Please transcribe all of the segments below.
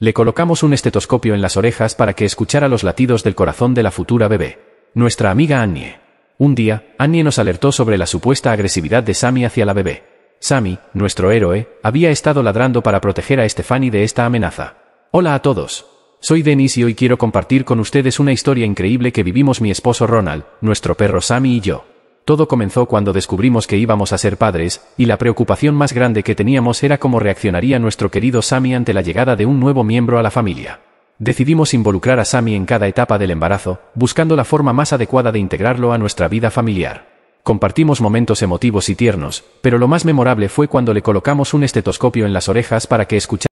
Le colocamos un estetoscopio en las orejas para que escuchara los latidos del corazón de la futura bebé. Nuestra amiga Annie. Un día, Annie nos alertó sobre la supuesta agresividad de Sammy hacia la bebé. Sammy, nuestro héroe, había estado ladrando para proteger a Stephanie de esta amenaza. Hola a todos. Soy Denis y hoy quiero compartir con ustedes una historia increíble que vivimos mi esposo Ronald, nuestro perro Sammy y yo. Todo comenzó cuando descubrimos que íbamos a ser padres, y la preocupación más grande que teníamos era cómo reaccionaría nuestro querido Sammy ante la llegada de un nuevo miembro a la familia. Decidimos involucrar a Sammy en cada etapa del embarazo, buscando la forma más adecuada de integrarlo a nuestra vida familiar. Compartimos momentos emotivos y tiernos, pero lo más memorable fue cuando le colocamos un estetoscopio en las orejas para que escuchara.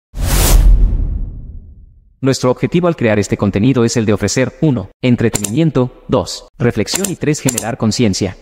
Nuestro objetivo al crear este contenido es el de ofrecer 1. Entretenimiento, 2. Reflexión y 3. Generar conciencia.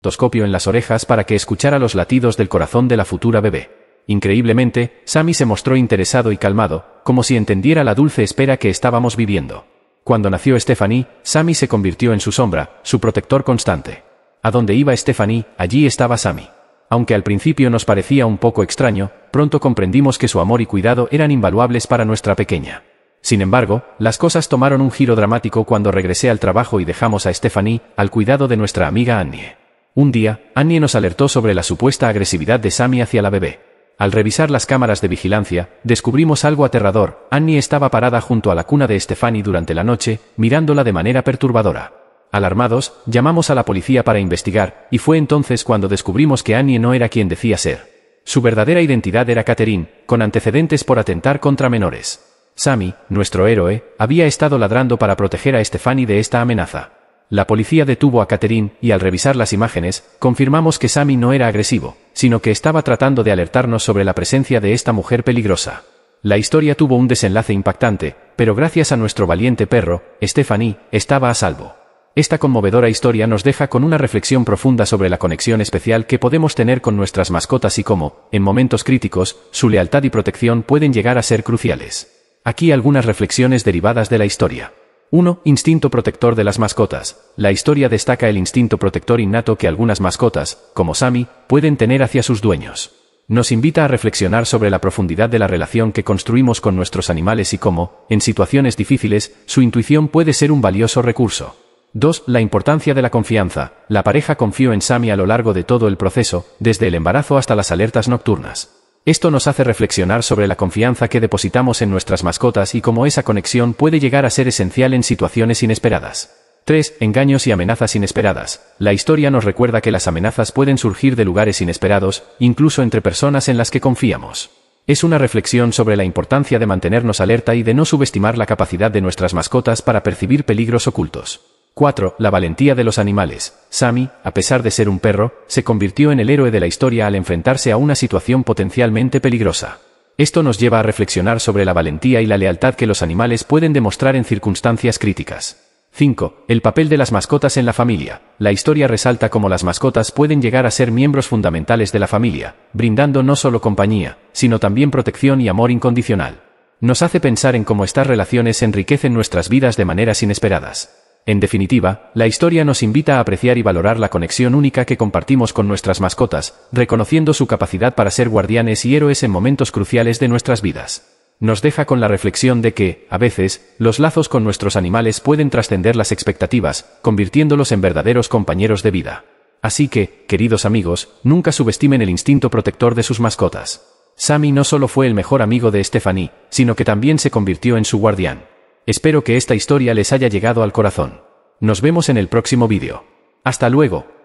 Toscopio en las orejas para que escuchara los latidos del corazón de la futura bebé. Increíblemente, Sammy se mostró interesado y calmado, como si entendiera la dulce espera que estábamos viviendo. Cuando nació Stephanie, Sammy se convirtió en su sombra, su protector constante. A donde iba Stephanie, allí estaba Sammy. Aunque al principio nos parecía un poco extraño, pronto comprendimos que su amor y cuidado eran invaluables para nuestra pequeña. Sin embargo, las cosas tomaron un giro dramático cuando regresé al trabajo y dejamos a Stephanie al cuidado de nuestra amiga Annie. Un día, Annie nos alertó sobre la supuesta agresividad de Sammy hacia la bebé. Al revisar las cámaras de vigilancia, descubrimos algo aterrador. Annie estaba parada junto a la cuna de Stephanie durante la noche, mirándola de manera perturbadora. Alarmados, llamamos a la policía para investigar, y fue entonces cuando descubrimos que Annie no era quien decía ser. Su verdadera identidad era Catherine, con antecedentes por atentar contra menores. Sammy, nuestro héroe, había estado ladrando para proteger a Stephanie de esta amenaza. La policía detuvo a Catherine, y al revisar las imágenes, confirmamos que Sammy no era agresivo, sino que estaba tratando de alertarnos sobre la presencia de esta mujer peligrosa. La historia tuvo un desenlace impactante, pero gracias a nuestro valiente perro, Stephanie, estaba a salvo. Esta conmovedora historia nos deja con una reflexión profunda sobre la conexión especial que podemos tener con nuestras mascotas y cómo, en momentos críticos, su lealtad y protección pueden llegar a ser cruciales. Aquí algunas reflexiones derivadas de la historia. 1. Instinto protector de las mascotas. La historia destaca el instinto protector innato que algunas mascotas, como Sami, pueden tener hacia sus dueños. Nos invita a reflexionar sobre la profundidad de la relación que construimos con nuestros animales y cómo, en situaciones difíciles, su intuición puede ser un valioso recurso. 2. La importancia de la confianza. La pareja confió en Sami a lo largo de todo el proceso, desde el embarazo hasta las alertas nocturnas. Esto nos hace reflexionar sobre la confianza que depositamos en nuestras mascotas y cómo esa conexión puede llegar a ser esencial en situaciones inesperadas. 3. Engaños y amenazas inesperadas. La historia nos recuerda que las amenazas pueden surgir de lugares inesperados, incluso entre personas en las que confiamos. Es una reflexión sobre la importancia de mantenernos alerta y de no subestimar la capacidad de nuestras mascotas para percibir peligros ocultos. 4. La valentía de los animales. Sammy, a pesar de ser un perro, se convirtió en el héroe de la historia al enfrentarse a una situación potencialmente peligrosa. Esto nos lleva a reflexionar sobre la valentía y la lealtad que los animales pueden demostrar en circunstancias críticas. 5. El papel de las mascotas en la familia. La historia resalta cómo las mascotas pueden llegar a ser miembros fundamentales de la familia, brindando no solo compañía, sino también protección y amor incondicional. Nos hace pensar en cómo estas relaciones enriquecen nuestras vidas de maneras inesperadas. En definitiva, la historia nos invita a apreciar y valorar la conexión única que compartimos con nuestras mascotas, reconociendo su capacidad para ser guardianes y héroes en momentos cruciales de nuestras vidas. Nos deja con la reflexión de que, a veces, los lazos con nuestros animales pueden trascender las expectativas, convirtiéndolos en verdaderos compañeros de vida. Así que, queridos amigos, nunca subestimen el instinto protector de sus mascotas. Sammy no solo fue el mejor amigo de Stephanie, sino que también se convirtió en su guardián. Espero que esta historia les haya llegado al corazón. Nos vemos en el próximo vídeo. Hasta luego.